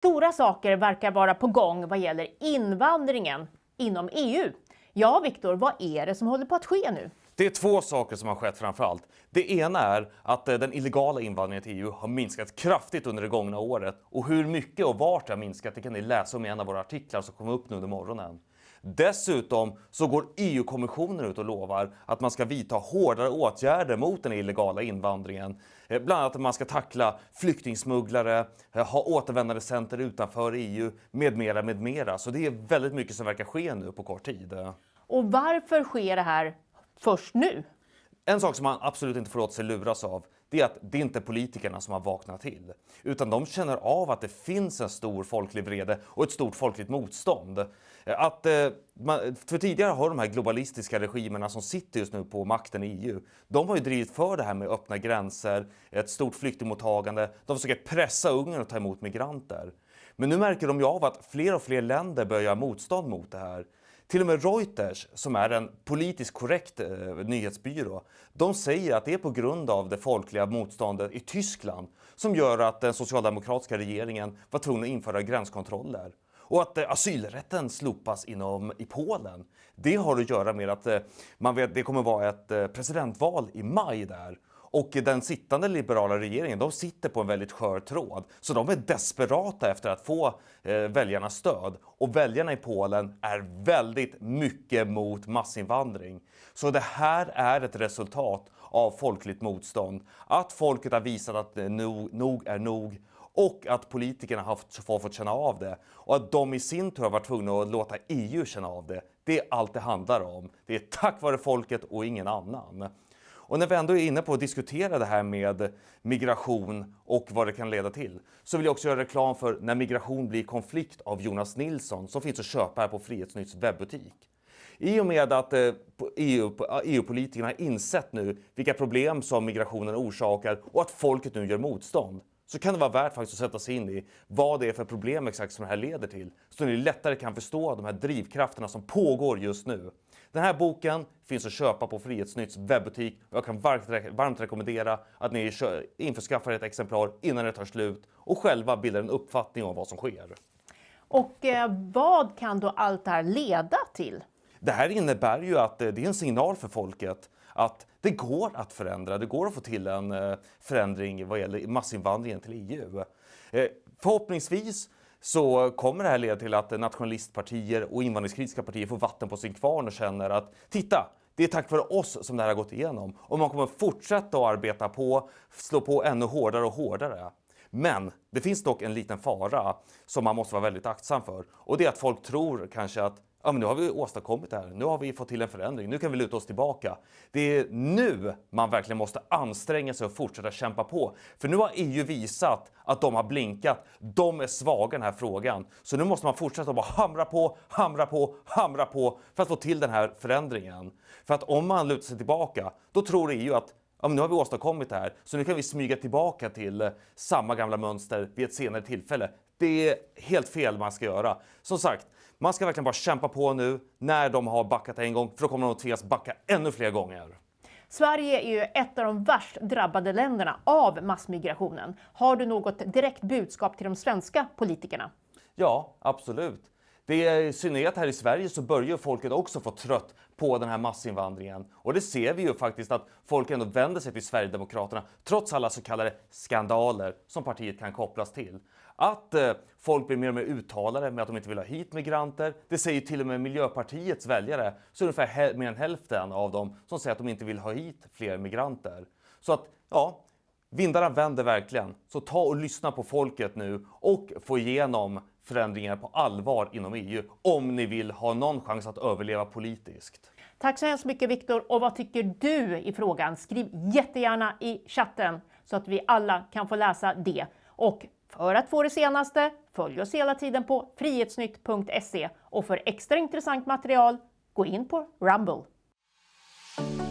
Stora saker verkar vara på gång vad gäller invandringen inom EU. Ja, Viktor, vad är det som håller på att ske nu? Det är två saker som har skett framför allt. Det ena är att eh, den illegala invandringen till EU har minskat kraftigt under det gångna året. Och hur mycket och vart det har minskat det kan ni läsa om i en av våra artiklar som kommer upp nu under morgonen. Dessutom så går EU-kommissionen ut och lovar att man ska vidta hårdare åtgärder mot den illegala invandringen. Eh, bland annat att man ska tackla flyktingsmugglare, eh, ha återvändandecenter utanför EU med mera, med mera. Så det är väldigt mycket som verkar ske nu på kort tid. Och varför sker det här först nu? En sak som man absolut inte får låta sig luras av, det är att det inte är politikerna som har vaknat till. Utan de känner av att det finns en stor folklig vrede och ett stort folkligt motstånd. Eh, att, eh, för tidigare har de här globalistiska regimerna som sitter just nu på makten i EU, de har ju drivit för det här med öppna gränser, ett stort flyktingmottagande, de försöker pressa Ungern att ta emot migranter. Men nu märker de ju av att fler och fler länder börjar motstånd mot det här. Till och med Reuters, som är en politiskt korrekt eh, nyhetsbyrå, de säger att det är på grund av det folkliga motståndet i Tyskland som gör att den socialdemokratiska regeringen var tvungen att införa gränskontroller. Och att eh, asylrätten slopas inom, i Polen. Det har att göra med att eh, man vet, det kommer vara ett eh, presidentval i maj där och den sittande liberala regeringen, de sitter på en väldigt skör tråd. Så de är desperata efter att få eh, väljarnas stöd. Och väljarna i Polen är väldigt mycket mot massinvandring. Så det här är ett resultat av folkligt motstånd. Att folket har visat att nog, nog är nog och att politikerna har fått känna av det. Och att de i sin tur har varit tvungna att låta EU känna av det. Det är allt det handlar om. Det är tack vare folket och ingen annan. Och när vi ändå är inne på att diskutera det här med migration och vad det kan leda till så vill jag också göra reklam för När migration blir konflikt av Jonas Nilsson som finns att köpa här på Frihetsnytts webbutik. I och med att EU-politikerna eh, e e EU har insett nu vilka problem som migrationen orsakar och att folket nu gör motstånd så kan det vara värt faktiskt att sätta sig in i vad det är för problem exakt som det här leder till. Så ni lättare kan förstå de här drivkrafterna som pågår just nu. Den här boken finns att köpa på Frihetsnytts webbutik och jag kan varmt rekommendera att ni införskaffar ett exemplar innan det tar slut och själva bildar en uppfattning om vad som sker. Och eh, vad kan då allt det här leda till? Det här innebär ju att eh, det är en signal för folket att det går att förändra. Det går att få till en eh, förändring vad gäller massinvandringen till EU. Eh, förhoppningsvis så kommer det här leda till att nationalistpartier och invandringskritiska partier får vatten på sin kvarn och känner att titta, det är tack vare oss som det här har gått igenom. Och man kommer fortsätta att arbeta på, slå på ännu hårdare och hårdare. Men det finns dock en liten fara som man måste vara väldigt aktsam för och det är att folk tror kanske att ja, men nu har vi åstadkommit det här. Nu har vi fått till en förändring. Nu kan vi luta oss tillbaka. Det är nu man verkligen måste anstränga sig och fortsätta kämpa på. För nu har EU visat att de har blinkat. De är svaga i den här frågan. Så nu måste man fortsätta bara hamra på, hamra på, hamra på för att få till den här förändringen. För att om man lutar sig tillbaka, då tror EU att ja, nu har vi åstadkommit det här, så nu kan vi smyga tillbaka till samma gamla mönster vid ett senare tillfälle. Det är helt fel man ska göra. Som sagt, man ska verkligen bara kämpa på nu när de har backat en gång, för då kommer de att tvingas backa ännu fler gånger. Sverige är ju ett av de värst drabbade länderna av massmigrationen. Har du något direkt budskap till de svenska politikerna? Ja, absolut. Det är, I synnerhet här i Sverige så börjar folket också få trött på den här massinvandringen. Och det ser vi ju faktiskt att folk ändå vänder sig till Sverigedemokraterna trots alla så kallade skandaler som partiet kan kopplas till. Att eh, folk blir mer och mer uttalade med att de inte vill ha hit migranter, det säger till och med Miljöpartiets väljare, så ungefär mer än hälften av dem som säger att de inte vill ha hit fler migranter. Så att ja, Vindarna vänder verkligen, så ta och lyssna på folket nu och få igenom förändringar på allvar inom EU om ni vill ha någon chans att överleva politiskt. Tack så hemskt mycket Viktor och vad tycker du i frågan? Skriv jättegärna i chatten så att vi alla kan få läsa det. Och för att få det senaste, följ oss hela tiden på frihetsnytt.se och för extra intressant material, gå in på Rumble.